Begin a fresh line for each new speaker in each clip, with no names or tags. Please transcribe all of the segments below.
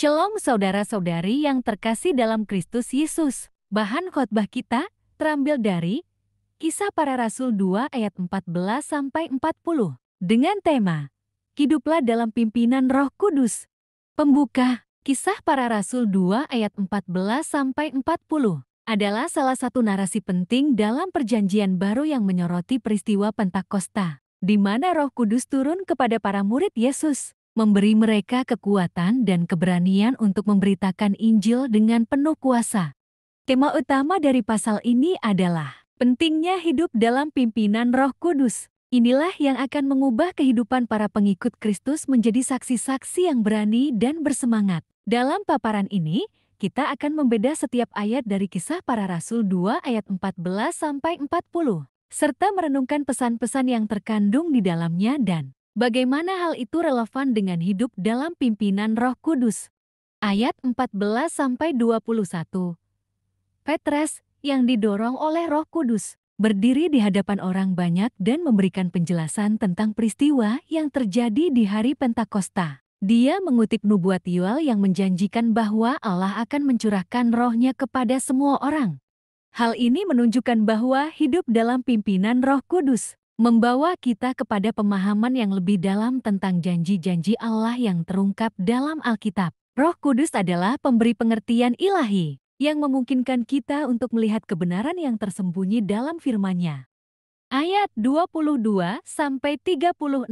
Shalom saudara-saudari yang terkasih dalam Kristus Yesus. Bahan khotbah kita terambil dari Kisah Para Rasul 2 ayat 14 sampai 40 dengan tema Hiduplah dalam pimpinan Roh Kudus. Pembuka Kisah Para Rasul 2 ayat 14 sampai 40 adalah salah satu narasi penting dalam perjanjian baru yang menyoroti peristiwa Pentakosta, di mana Roh Kudus turun kepada para murid Yesus memberi mereka kekuatan dan keberanian untuk memberitakan Injil dengan penuh kuasa. Tema utama dari pasal ini adalah pentingnya hidup dalam pimpinan Roh Kudus. Inilah yang akan mengubah kehidupan para pengikut Kristus menjadi saksi-saksi yang berani dan bersemangat. Dalam paparan ini, kita akan membeda setiap ayat dari kisah para rasul 2 ayat 14 sampai 40, serta merenungkan pesan-pesan yang terkandung di dalamnya dan Bagaimana hal itu relevan dengan hidup dalam pimpinan Roh Kudus? Ayat 14 21. Petrus yang didorong oleh Roh Kudus berdiri di hadapan orang banyak dan memberikan penjelasan tentang peristiwa yang terjadi di hari Pentakosta. Dia mengutip nubuat Yoel yang menjanjikan bahwa Allah akan mencurahkan rohnya kepada semua orang. Hal ini menunjukkan bahwa hidup dalam pimpinan roh kudus membawa kita kepada pemahaman yang lebih dalam tentang janji-janji Allah yang terungkap dalam Alkitab. Roh Kudus adalah pemberi pengertian ilahi yang memungkinkan kita untuk melihat kebenaran yang tersembunyi dalam firman-Nya. Ayat 22 sampai 36.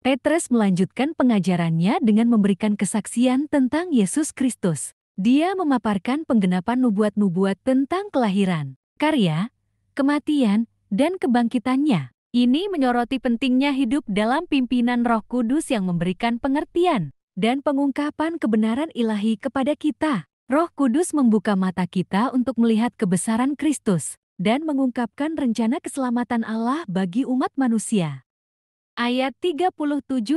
Petrus melanjutkan pengajarannya dengan memberikan kesaksian tentang Yesus Kristus. Dia memaparkan penggenapan nubuat-nubuat tentang kelahiran, karya, kematian, dan kebangkitannya. Ini menyoroti pentingnya hidup dalam pimpinan roh kudus yang memberikan pengertian dan pengungkapan kebenaran ilahi kepada kita. Roh kudus membuka mata kita untuk melihat kebesaran Kristus dan mengungkapkan rencana keselamatan Allah bagi umat manusia. Ayat 37-40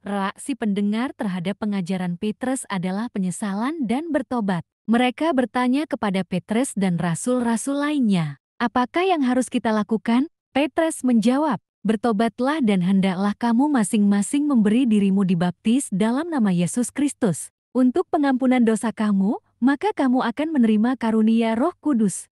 Reaksi pendengar terhadap pengajaran Petrus adalah penyesalan dan bertobat. Mereka bertanya kepada Petrus dan rasul-rasul lainnya, Apakah yang harus kita lakukan? Petrus menjawab, Bertobatlah dan hendaklah kamu masing-masing memberi dirimu dibaptis dalam nama Yesus Kristus. Untuk pengampunan dosa kamu, maka kamu akan menerima karunia roh kudus.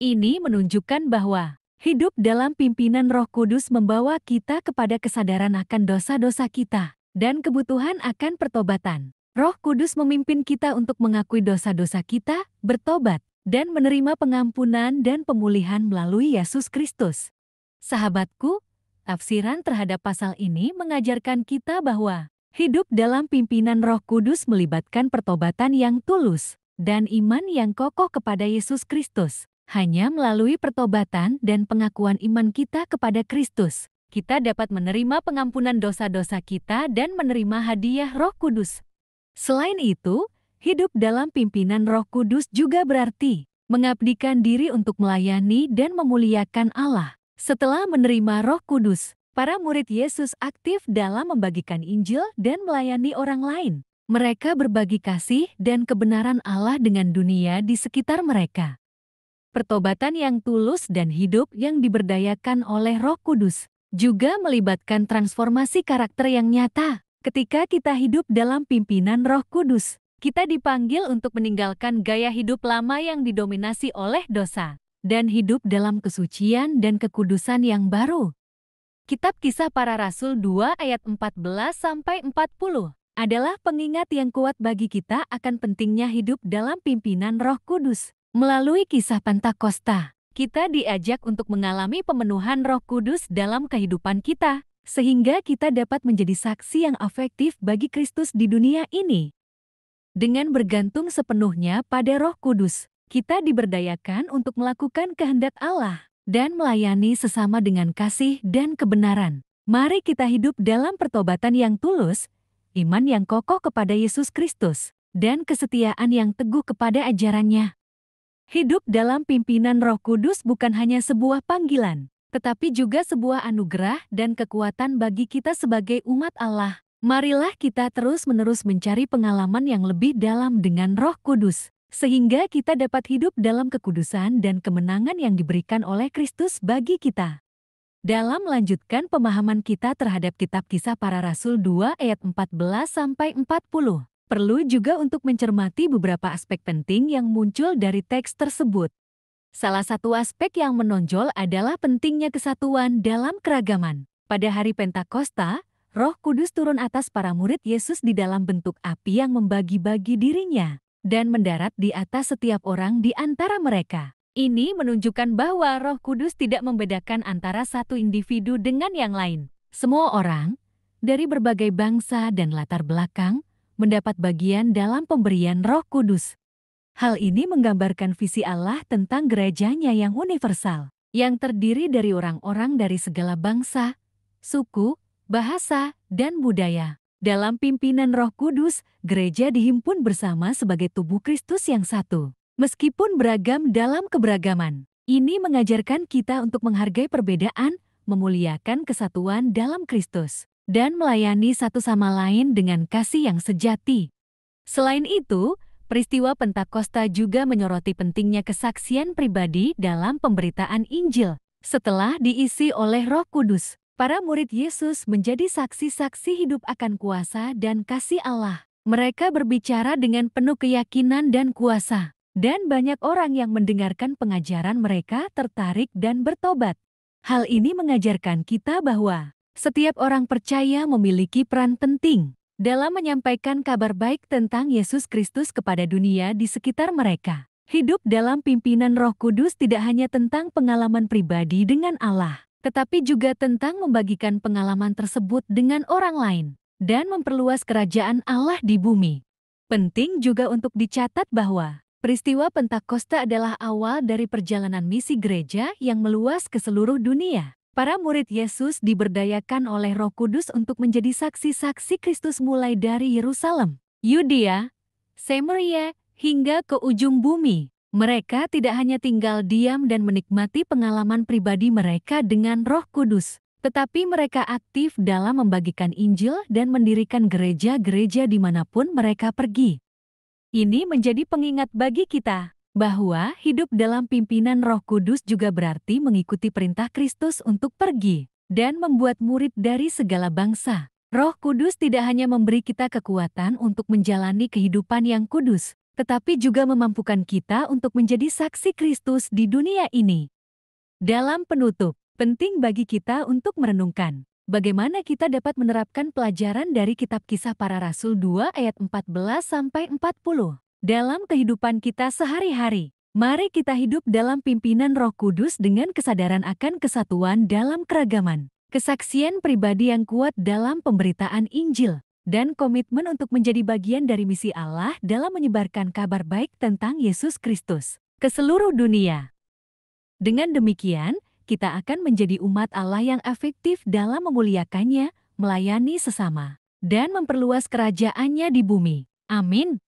Ini menunjukkan bahwa hidup dalam pimpinan roh kudus membawa kita kepada kesadaran akan dosa-dosa kita dan kebutuhan akan pertobatan. Roh Kudus memimpin kita untuk mengakui dosa-dosa kita, bertobat, dan menerima pengampunan dan pemulihan melalui Yesus Kristus. Sahabatku, tafsiran terhadap pasal ini mengajarkan kita bahwa hidup dalam pimpinan Roh Kudus melibatkan pertobatan yang tulus dan iman yang kokoh kepada Yesus Kristus. Hanya melalui pertobatan dan pengakuan iman kita kepada Kristus, kita dapat menerima pengampunan dosa-dosa kita dan menerima hadiah Roh Kudus. Selain itu, Hidup dalam pimpinan Roh Kudus juga berarti mengabdikan diri untuk melayani dan memuliakan Allah. Setelah menerima Roh Kudus, para murid Yesus aktif dalam membagikan Injil dan melayani orang lain. Mereka berbagi kasih dan kebenaran Allah dengan dunia di sekitar mereka. Pertobatan yang tulus dan hidup yang diberdayakan oleh Roh Kudus juga melibatkan transformasi karakter yang nyata ketika kita hidup dalam pimpinan Roh Kudus. Kita dipanggil untuk meninggalkan gaya hidup lama yang didominasi oleh dosa, dan hidup dalam kesucian dan kekudusan yang baru. Kitab Kisah Para Rasul 2 ayat 14-40 adalah pengingat yang kuat bagi kita akan pentingnya hidup dalam pimpinan roh kudus. Melalui kisah Pentakosta, kita diajak untuk mengalami pemenuhan roh kudus dalam kehidupan kita, sehingga kita dapat menjadi saksi yang efektif bagi Kristus di dunia ini. Dengan bergantung sepenuhnya pada Roh Kudus, kita diberdayakan untuk melakukan kehendak Allah dan melayani sesama dengan kasih dan kebenaran. Mari kita hidup dalam pertobatan yang tulus, iman yang kokoh kepada Yesus Kristus, dan kesetiaan yang teguh kepada ajarannya. Hidup dalam pimpinan Roh Kudus bukan hanya sebuah panggilan, tetapi juga sebuah anugerah dan kekuatan bagi kita sebagai umat Allah. Marilah kita terus-menerus mencari pengalaman yang lebih dalam dengan Roh Kudus, sehingga kita dapat hidup dalam kekudusan dan kemenangan yang diberikan oleh Kristus bagi kita. Dalam melanjutkan pemahaman kita terhadap kitab kisah para rasul 2 ayat 14 sampai 40, perlu juga untuk mencermati beberapa aspek penting yang muncul dari teks tersebut. Salah satu aspek yang menonjol adalah pentingnya kesatuan dalam keragaman. Pada hari Pentakosta, Roh Kudus turun atas para murid Yesus di dalam bentuk api yang membagi-bagi dirinya dan mendarat di atas setiap orang di antara mereka. Ini menunjukkan bahwa Roh Kudus tidak membedakan antara satu individu dengan yang lain. Semua orang dari berbagai bangsa dan latar belakang mendapat bagian dalam pemberian Roh Kudus. Hal ini menggambarkan visi Allah tentang gerejanya yang universal, yang terdiri dari orang-orang dari segala bangsa, suku, bahasa, dan budaya. Dalam pimpinan Roh Kudus, gereja dihimpun bersama sebagai tubuh Kristus yang satu. Meskipun beragam dalam keberagaman, ini mengajarkan kita untuk menghargai perbedaan, memuliakan kesatuan dalam Kristus, dan melayani satu sama lain dengan kasih yang sejati. Selain itu, peristiwa Pentakosta juga menyoroti pentingnya kesaksian pribadi dalam pemberitaan Injil setelah diisi oleh Roh Kudus. Para murid Yesus menjadi saksi-saksi hidup akan kuasa dan kasih Allah. Mereka berbicara dengan penuh keyakinan dan kuasa, dan banyak orang yang mendengarkan pengajaran mereka tertarik dan bertobat. Hal ini mengajarkan kita bahwa setiap orang percaya memiliki peran penting dalam menyampaikan kabar baik tentang Yesus Kristus kepada dunia di sekitar mereka. Hidup dalam pimpinan Roh Kudus tidak hanya tentang pengalaman pribadi dengan Allah tetapi juga tentang membagikan pengalaman tersebut dengan orang lain dan memperluas kerajaan Allah di bumi. Penting juga untuk dicatat bahwa peristiwa Pentakosta adalah awal dari perjalanan misi gereja yang meluas ke seluruh dunia. Para murid Yesus diberdayakan oleh Roh Kudus untuk menjadi saksi-saksi Kristus mulai dari Yerusalem, Yudea, Samaria, hingga ke ujung bumi. Mereka tidak hanya tinggal diam dan menikmati pengalaman pribadi mereka dengan Roh Kudus, tetapi mereka aktif dalam membagikan Injil dan mendirikan gereja-gereja dimanapun mereka pergi. Ini menjadi pengingat bagi kita bahwa hidup dalam pimpinan Roh Kudus juga berarti mengikuti perintah Kristus untuk pergi dan membuat murid dari segala bangsa. Roh Kudus tidak hanya memberi kita kekuatan untuk menjalani kehidupan yang kudus, tetapi juga memampukan kita untuk menjadi saksi Kristus di dunia ini. Dalam penutup, penting bagi kita untuk merenungkan bagaimana kita dapat menerapkan pelajaran dari kitab Kisah Para Rasul 2 ayat 14 sampai 40 dalam kehidupan kita sehari-hari. Mari kita hidup dalam pimpinan Roh Kudus dengan kesadaran akan kesatuan dalam keragaman, kesaksian pribadi yang kuat dalam pemberitaan Injil, dan komitmen untuk menjadi bagian dari misi Allah dalam menyebarkan kabar baik tentang Yesus Kristus ke seluruh dunia. Dengan demikian, kita akan menjadi umat Allah yang efektif dalam memuliakannya, melayani sesama, dan memperluas kerajaannya di bumi. Amin.